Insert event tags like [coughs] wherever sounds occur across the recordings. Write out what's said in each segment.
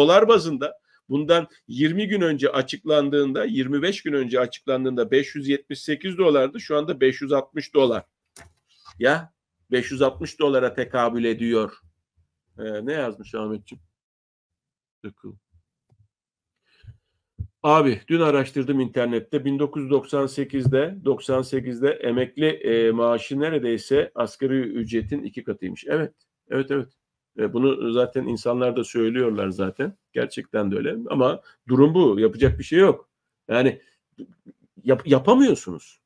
dolar bazında bundan 20 gün önce açıklandığında 25 gün önce açıklandığında 578 dolardı şu anda 560 dolar. Ya 560 dolara tekabül ediyor. Ee, ne yazmış Ahmetciğim? Dıkıl. Abi dün araştırdım internette 1998'de 98'de emekli e, maaşı neredeyse asgari ücretin iki katıymış. Evet. Evet evet. E, bunu zaten insanlar da söylüyorlar zaten. Gerçekten de öyle. Ama durum bu. Yapacak bir şey yok. Yani yap, yapamıyorsunuz.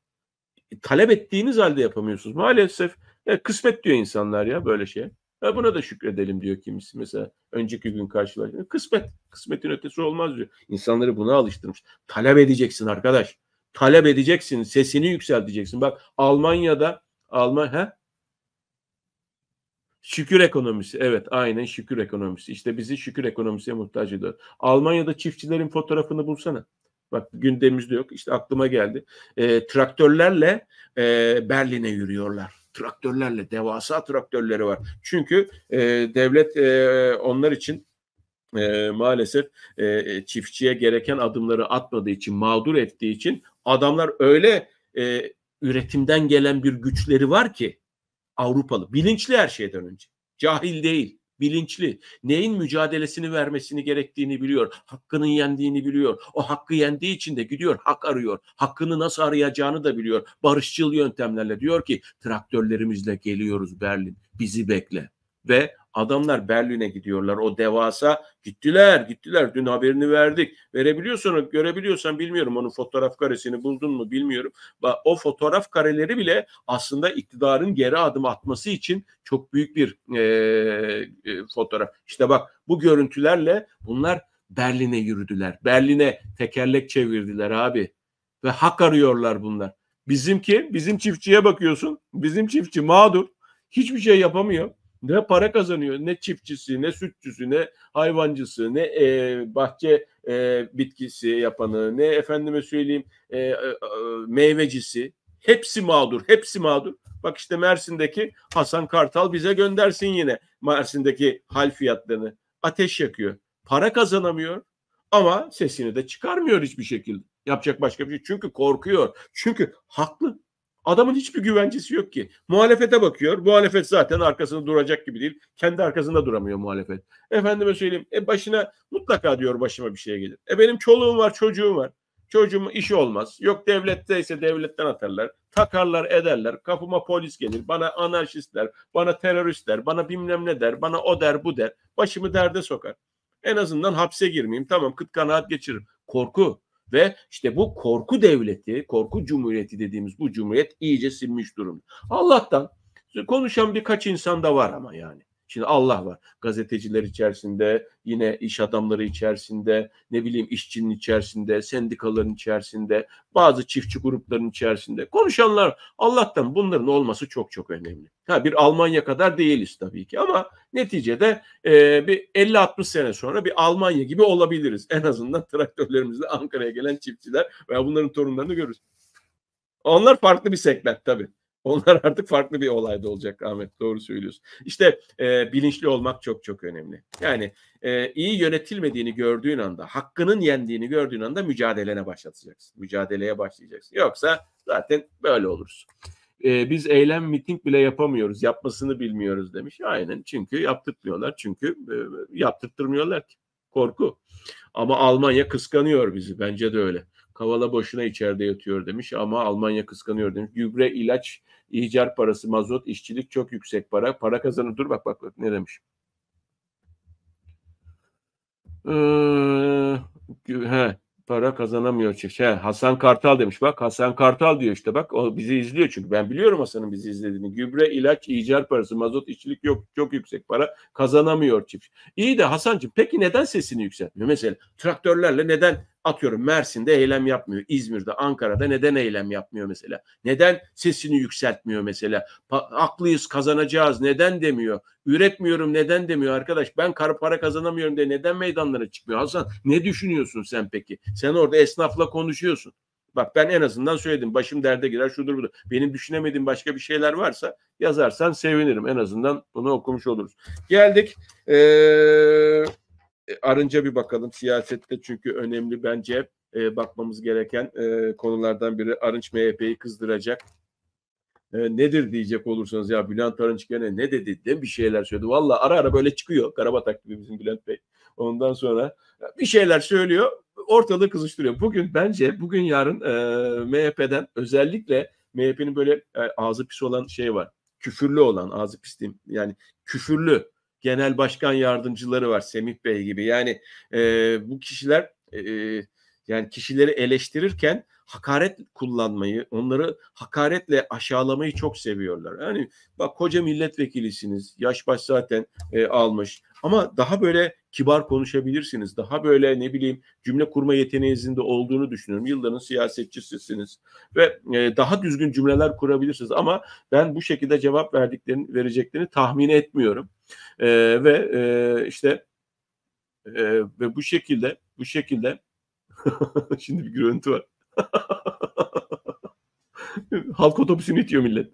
E, talep ettiğiniz halde yapamıyorsunuz. Maalesef ya kısmet diyor insanlar ya böyle şey. Ya buna da şükredelim diyor kimisi mesela önceki gün karşılaştık. Kısmet, kısmetin ötesi olmaz diyor. İnsanları buna alıştırmış. Talep edeceksin arkadaş. Talep edeceksin, sesini yükselteceksin. Bak Almanya'da Alman ha. Şükür ekonomisi. Evet aynen şükür ekonomisi. İşte bizi şükür ekonomisine muhtaç ediyor. Almanya'da çiftçilerin fotoğrafını bulsana. Bak gündemimizde yok. İşte aklıma geldi. E, traktörlerle e, Berlin'e yürüyorlar. Traktörlerle devasa traktörleri var. Çünkü e, devlet e, onlar için e, maalesef e, çiftçiye gereken adımları atmadığı için mağdur ettiği için adamlar öyle e, üretimden gelen bir güçleri var ki Avrupalı. Bilinçli her şeyden önce. Cahil değil. Bilinçli. Neyin mücadelesini vermesini gerektiğini biliyor. Hakkının yendiğini biliyor. O hakkı yendiği için de gidiyor hak arıyor. Hakkını nasıl arayacağını da biliyor. Barışçıl yöntemlerle diyor ki traktörlerimizle geliyoruz Berlin. Bizi bekle. Ve Adamlar Berlin'e gidiyorlar. O devasa gittiler, gittiler. Dün haberini verdik. Verebiliyorsan, görebiliyorsan bilmiyorum. Onun fotoğraf karesini buldun mu bilmiyorum. O fotoğraf kareleri bile aslında iktidarın geri adım atması için çok büyük bir e, e, fotoğraf. İşte bak bu görüntülerle bunlar Berlin'e yürüdüler. Berlin'e tekerlek çevirdiler abi. Ve hak arıyorlar bunlar. Bizimki, bizim çiftçiye bakıyorsun. Bizim çiftçi mağdur. Hiçbir şey yapamıyor ne para kazanıyor ne çiftçisi ne sütçüsü ne hayvancısı ne e, bahçe e, bitkisi yapanı ne efendime söyleyeyim e, e, e, meyvecisi hepsi mağdur hepsi mağdur. Bak işte Mersin'deki Hasan Kartal bize göndersin yine Mersin'deki hal fiyatlarını ateş yakıyor. Para kazanamıyor ama sesini de çıkarmıyor hiçbir şekilde. Yapacak başka bir şey. Çünkü korkuyor. Çünkü haklı. Adamın hiçbir güvencesi yok ki. Muhalefete bakıyor. Muhalefet zaten arkasında duracak gibi değil. Kendi arkasında duramıyor muhalefet. Efendime söyleyeyim. E başına mutlaka diyor başıma bir şey gelir. E benim çoluğum var, çocuğum var. Çocuğum işi olmaz. Yok devletteyse devletten atarlar. Takarlar ederler. Kapıma polis gelir. Bana anarşistler, bana teröristler, bana bilmem ne der, bana o der bu der. Başımı derde sokar. En azından hapse girmeyeyim. Tamam kıt kanaat geçiririm. Korku. Ve işte bu korku devleti, korku cumhuriyeti dediğimiz bu cumhuriyet iyice sinmiş durumda. Allah'tan konuşan birkaç insan da var ama yani. Şimdi Allah var. Gazeteciler içerisinde, yine iş adamları içerisinde, ne bileyim işçinin içerisinde, sendikaların içerisinde, bazı çiftçi grupların içerisinde konuşanlar Allah'tan bunların olması çok çok önemli. Ha bir Almanya kadar değiliz tabii ki ama neticede e, bir 50-60 sene sonra bir Almanya gibi olabiliriz. En azından traktörlerimizle Ankara'ya gelen çiftçiler veya bunların torunlarını görürüz. Onlar farklı bir segment tabii. Onlar artık farklı bir olayda olacak Ahmet. Doğru söylüyorsun. İşte e, bilinçli olmak çok çok önemli. Yani e, iyi yönetilmediğini gördüğün anda, hakkının yendiğini gördüğün anda mücadelene başlatacaksın. Mücadeleye başlayacaksın. Yoksa zaten böyle olursun. E, biz eylem miting bile yapamıyoruz. Yapmasını bilmiyoruz demiş. Aynen. Çünkü yaptırtmıyorlar. Çünkü e, yaptırtmıyorlar ki. Korku. Ama Almanya kıskanıyor bizi. Bence de öyle. Kavala boşuna içeride yatıyor demiş ama Almanya kıskanıyor demiş. Gübre, ilaç, icar parası, mazot, işçilik çok yüksek para. Para kazanır. Dur bak bak bak ne demiş. Ee, he, para kazanamıyor. He, şey, şey, Hasan Kartal demiş. Bak Hasan Kartal diyor işte bak o bizi izliyor çünkü ben biliyorum Hasan'ın bizi izlediğini. Gübre, ilaç, icar parası, mazot, işçilik yok çok yüksek para kazanamıyor çiftçi. İyi de Hasan'cığım peki neden sesini yükseltmiyor? Mesela traktörlerle neden Atıyorum Mersin'de eylem yapmıyor. İzmir'de, Ankara'da neden eylem yapmıyor mesela? Neden sesini yükseltmiyor mesela? Aklıyız kazanacağız neden demiyor? Üretmiyorum neden demiyor arkadaş? Ben kar para kazanamıyorum de neden meydanlara çıkmıyor? Hasan ne düşünüyorsun sen peki? Sen orada esnafla konuşuyorsun. Bak ben en azından söyledim. Başım derde girer şudur budur. Benim düşünemediğim başka bir şeyler varsa yazarsan sevinirim. En azından bunu okumuş oluruz. Geldik. Eee e, arınca bir bakalım siyasette çünkü önemli bence e, bakmamız gereken e, konulardan biri Arınç MHP'yi kızdıracak. E, nedir diyecek olursanız ya Bülent Arınç gene ne dedi de bir şeyler söyledi. Valla ara ara böyle çıkıyor Karabatak gibi bizim Bülent Bey. Ondan sonra e, bir şeyler söylüyor ortalığı kızıştırıyor. Bugün bence bugün yarın e, MHP'den özellikle MHP'nin böyle e, ağzı pis olan şey var. Küfürlü olan ağzı pis diyeyim. Yani küfürlü genel başkan yardımcıları var Semih Bey gibi. Yani e, bu kişiler e, e, yani kişileri eleştirirken hakaret kullanmayı, onları hakaretle aşağılamayı çok seviyorlar. Yani bak koca milletvekilisiniz, yaş baş zaten e, almış ama daha böyle kibar konuşabilirsiniz. Daha böyle ne bileyim cümle kurma yeteneğinizin de olduğunu düşünüyorum. Yılların siyasetçisisiniz ve e, daha düzgün cümleler kurabilirsiniz ama ben bu şekilde cevap verdiklerini vereceklerini tahmin etmiyorum. E, ve e, işte e, ve bu şekilde bu şekilde [laughs] şimdi bir görüntü var. [laughs] Halk otobüsünü itiyor millet.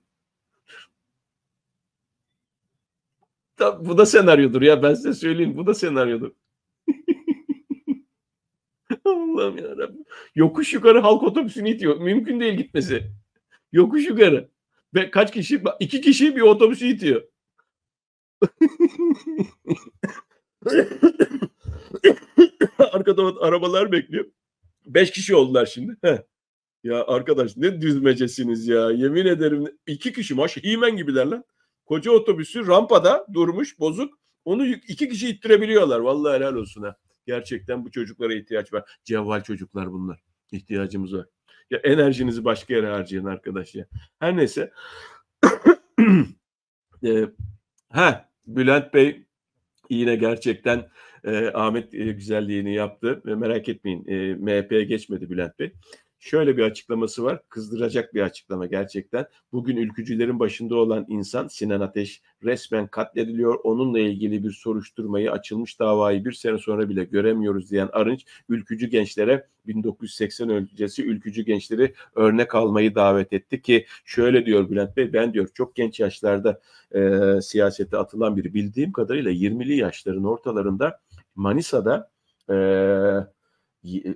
Tam, bu da senaryodur ya ben size söyleyeyim bu da senaryodur. [laughs] Allah'ım ya Rabbim. Yokuş yukarı halk otobüsünü itiyor. Mümkün değil gitmesi. Yokuş yukarı. Ve kaç kişi? İki kişi bir otobüsü itiyor. [laughs] Arkada arabalar bekliyor. Beş kişi oldular şimdi. Heh. Ya arkadaş ne düzmecesiniz ya. Yemin ederim iki kişi maş himen gibiler lan. Koca otobüsü rampada durmuş bozuk. Onu iki kişi ittirebiliyorlar. Vallahi helal olsun ha. Gerçekten bu çocuklara ihtiyaç var. Cevval çocuklar bunlar. İhtiyacımız var. Ya enerjinizi başka yere harcayın arkadaş ya. Her neyse. [clears throat] e, ha Bülent Bey yine gerçekten e, Ahmet e, güzelliğini yaptı. Ve merak etmeyin e, MHP'ye geçmedi Bülent Bey şöyle bir açıklaması var. Kızdıracak bir açıklama gerçekten. Bugün ülkücülerin başında olan insan Sinan Ateş resmen katlediliyor. Onunla ilgili bir soruşturmayı açılmış davayı bir sene sonra bile göremiyoruz diyen Arınç ülkücü gençlere 1980 öncesi ülkücü gençleri örnek almayı davet etti ki şöyle diyor Bülent Bey ben diyor çok genç yaşlarda e, siyasete atılan biri bildiğim kadarıyla 20'li yaşların ortalarında Manisa'da e, e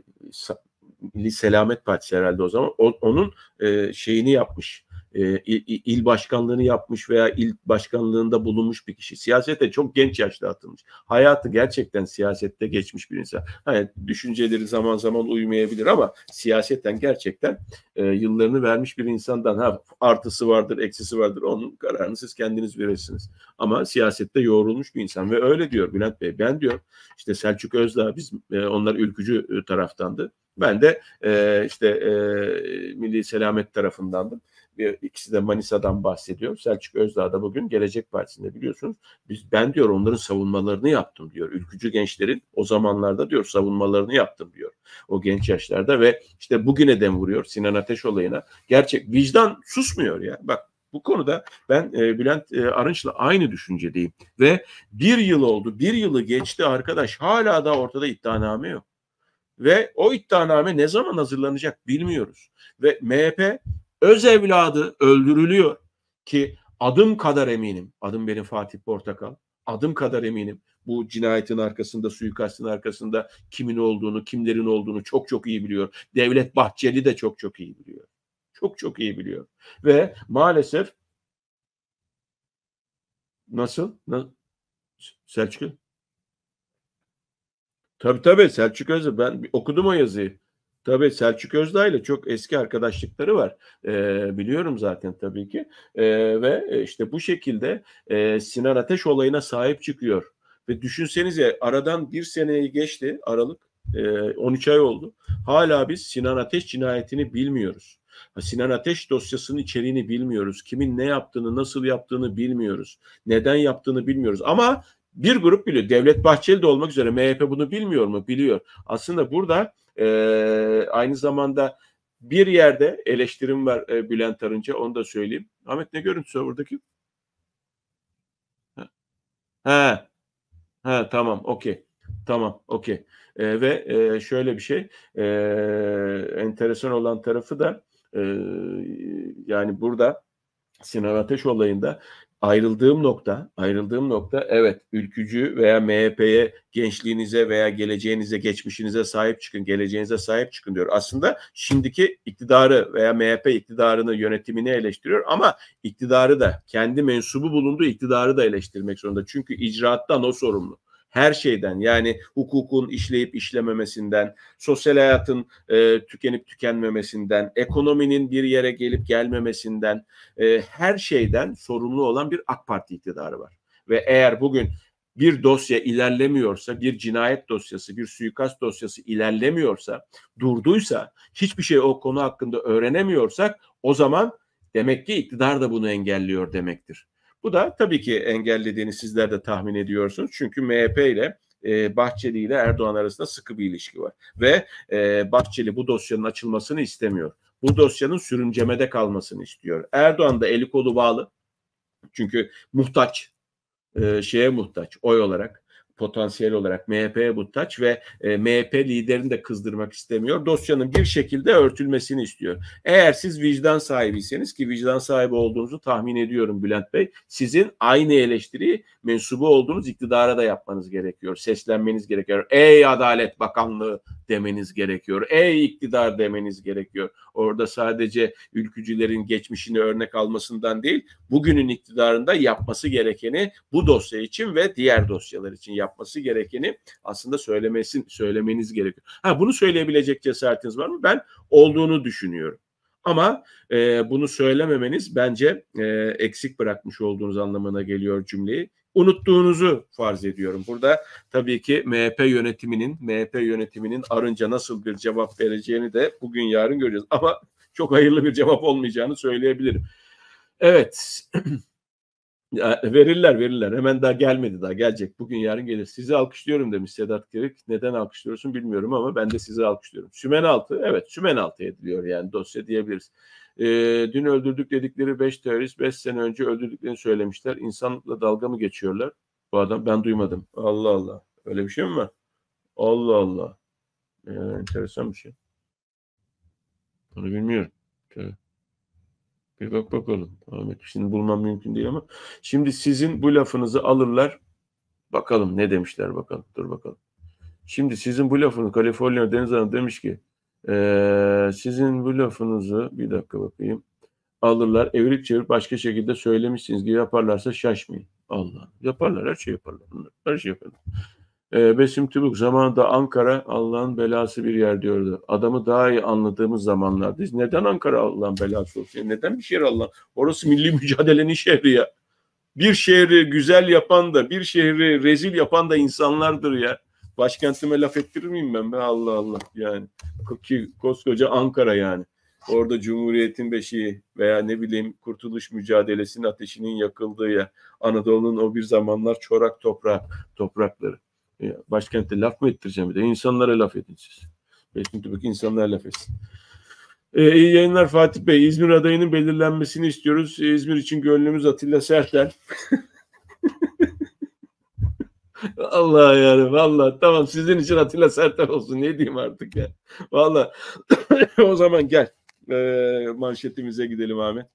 Milli Selamet Partisi herhalde o zaman o, onun e, şeyini yapmış. E, il, il başkanlığını yapmış veya il başkanlığında bulunmuş bir kişi. Siyasete çok genç yaşta atılmış. Hayatı gerçekten siyasette geçmiş bir insan. Hani düşünceleri zaman zaman uymayabilir ama siyasetten gerçekten e, yıllarını vermiş bir insandan ha artısı vardır, eksisi vardır. Onun kararını siz kendiniz verirsiniz. Ama siyasette yoğrulmuş bir insan ve öyle diyor Bülent Bey. Ben diyor işte Selçuk Özdağ biz e, onlar ülkücü e, taraftandı. Ben de e, işte e, Milli Selamet tarafındandım. İkisi de Manisa'dan bahsediyorum. Selçuk Özdağ da bugün Gelecek Partisi'nde biliyorsunuz. Biz ben diyor onların savunmalarını yaptım diyor. Ülkücü gençlerin o zamanlarda diyor savunmalarını yaptım diyor. O genç yaşlarda ve işte bugüne dem vuruyor Sinan Ateş olayına. Gerçek vicdan susmuyor ya. Bak bu konuda ben e, Bülent e, Arınç'la aynı düşüncedeyim. Ve bir yıl oldu, bir yılı geçti arkadaş hala da ortada iddianame yok ve o iddianame ne zaman hazırlanacak bilmiyoruz. Ve MHP öz evladı öldürülüyor ki adım kadar eminim. Adım benim Fatih Portakal. Adım kadar eminim. Bu cinayetin arkasında, suikastin arkasında kimin olduğunu, kimlerin olduğunu çok çok iyi biliyor. Devlet Bahçeli de çok çok iyi biliyor. Çok çok iyi biliyor. Ve maalesef nasıl? Na, Selçuk Tabii tabii Selçuk Özdağ. Ben okudum o yazıyı. Tabii Selçuk Özdağ ile çok eski arkadaşlıkları var. Ee, biliyorum zaten tabii ki. Ee, ve e, işte bu şekilde e, Sinan Ateş olayına sahip çıkıyor. Ve düşünsenize aradan bir seneyi geçti Aralık. E, 13 ay oldu. Hala biz Sinan Ateş cinayetini bilmiyoruz. Sinan Ateş dosyasının içeriğini bilmiyoruz. Kimin ne yaptığını, nasıl yaptığını bilmiyoruz. Neden yaptığını bilmiyoruz. Ama bir grup biliyor. Devlet Bahçeli de olmak üzere MHP bunu bilmiyor mu? Biliyor. Aslında burada e, aynı zamanda bir yerde eleştirim var e, Bülent Arınç'a onu da söyleyeyim. Ahmet ne görüntüsü buradaki? Ha, ha, ha tamam okey. Tamam okey. E, ve e, şöyle bir şey e, enteresan olan tarafı da e, yani burada Sinan Ateş olayında ayrıldığım nokta, ayrıldığım nokta evet ülkücü veya MHP'ye gençliğinize veya geleceğinize, geçmişinize sahip çıkın, geleceğinize sahip çıkın diyor. Aslında şimdiki iktidarı veya MHP iktidarını, yönetimini eleştiriyor ama iktidarı da kendi mensubu bulunduğu iktidarı da eleştirmek zorunda. Çünkü icraattan o sorumlu her şeyden yani hukukun işleyip işlememesinden, sosyal hayatın e, tükenip tükenmemesinden, ekonominin bir yere gelip gelmemesinden, e, her şeyden sorumlu olan bir AK Parti iktidarı var. Ve eğer bugün bir dosya ilerlemiyorsa, bir cinayet dosyası, bir suikast dosyası ilerlemiyorsa, durduysa, hiçbir şey o konu hakkında öğrenemiyorsak o zaman demek ki iktidar da bunu engelliyor demektir. Bu da tabii ki engellediğini sizler de tahmin ediyorsunuz. Çünkü MHP ile e, Bahçeli ile Erdoğan arasında sıkı bir ilişki var. Ve e, Bahçeli bu dosyanın açılmasını istemiyor. Bu dosyanın sürüncemede kalmasını istiyor. Erdoğan da eli kolu bağlı. Çünkü muhtaç, e, şeye muhtaç oy olarak potansiyel olarak MHP'ye muhtaç ve e, MHP liderini de kızdırmak istemiyor. Dosyanın bir şekilde örtülmesini istiyor. Eğer siz vicdan sahibiyseniz ki vicdan sahibi olduğunuzu tahmin ediyorum Bülent Bey, sizin aynı eleştiriyi mensubu olduğunuz iktidara da yapmanız gerekiyor. Seslenmeniz gerekiyor. Ey Adalet Bakanlığı demeniz gerekiyor. Ey iktidar demeniz gerekiyor. Orada sadece ülkücülerin geçmişini örnek almasından değil, bugünün iktidarında yapması gerekeni bu dosya için ve diğer dosyalar için yapması gerekeni aslında söylemesin söylemeniz gerekiyor. Ha bunu söyleyebilecek cesaretiniz var mı? Ben olduğunu düşünüyorum. Ama e, bunu söylememeniz bence e, eksik bırakmış olduğunuz anlamına geliyor cümleyi unuttuğunuzu farz ediyorum. Burada tabii ki MHP yönetiminin MHP yönetiminin Arınca nasıl bir cevap vereceğini de bugün yarın göreceğiz. Ama çok hayırlı bir cevap olmayacağını söyleyebilirim. Evet. [clears throat] verirler verirler. Hemen daha gelmedi daha gelecek. Bugün yarın gelir. Sizi alkışlıyorum demiş Sedat Kerik. Neden alkışlıyorsun bilmiyorum ama ben de sizi alkışlıyorum. Sümen altı evet sümen altı ediliyor yani dosya diyebiliriz. E, dün öldürdük dedikleri 5 terörist 5 sene önce öldürdüklerini söylemişler. İnsanlıkla dalga mı geçiyorlar? Bu adam ben duymadım. Allah Allah. Öyle bir şey mi var? Allah Allah. Ee, enteresan bir şey. Onu bilmiyorum. Bir bak bakalım. Ahmet şimdi bulmam mümkün değil ama. Şimdi sizin bu lafınızı alırlar. Bakalım ne demişler bakalım. Dur bakalım. Şimdi sizin bu lafını Kaliforniya Deniz Hanım demiş ki ee, sizin bu lafınızı bir dakika bakayım. Alırlar evirip çevirip başka şekilde söylemişsiniz gibi yaparlarsa şaşmayın. Allah yaparlar her şey yaparlar. her şey yaparlar. Ee, Besim Tübük zamanında Ankara Allah'ın belası bir yer diyordu. Adamı daha iyi anladığımız zamanlarda. Neden Ankara Allah'ın belası olsun? Neden bir şehir Allah? Orası milli [laughs] mücadelenin şehri ya. Bir şehri güzel yapan da bir şehri rezil yapan da insanlardır ya. Başkentime laf ettirir miyim ben? ben Allah Allah yani. Ki koskoca Ankara yani. Orada Cumhuriyet'in beşiği veya ne bileyim kurtuluş mücadelesinin ateşinin yakıldığı yer. Anadolu'nun o bir zamanlar çorak toprak, toprakları. Ya, e, başkente laf mı ettireceğim bir de? İnsanlara laf edin siz. Beşiktaş Tübük insanlara laf etsin. Ee, iyi yayınlar Fatih Bey. İzmir adayının belirlenmesini istiyoruz. E, İzmir için gönlümüz Atilla Sertel. [laughs] Allah yani valla tamam sizin için Atilla Sertel olsun ne diyeyim artık ya. Valla [coughs] o zaman gel ee, manşetimize gidelim Ahmet.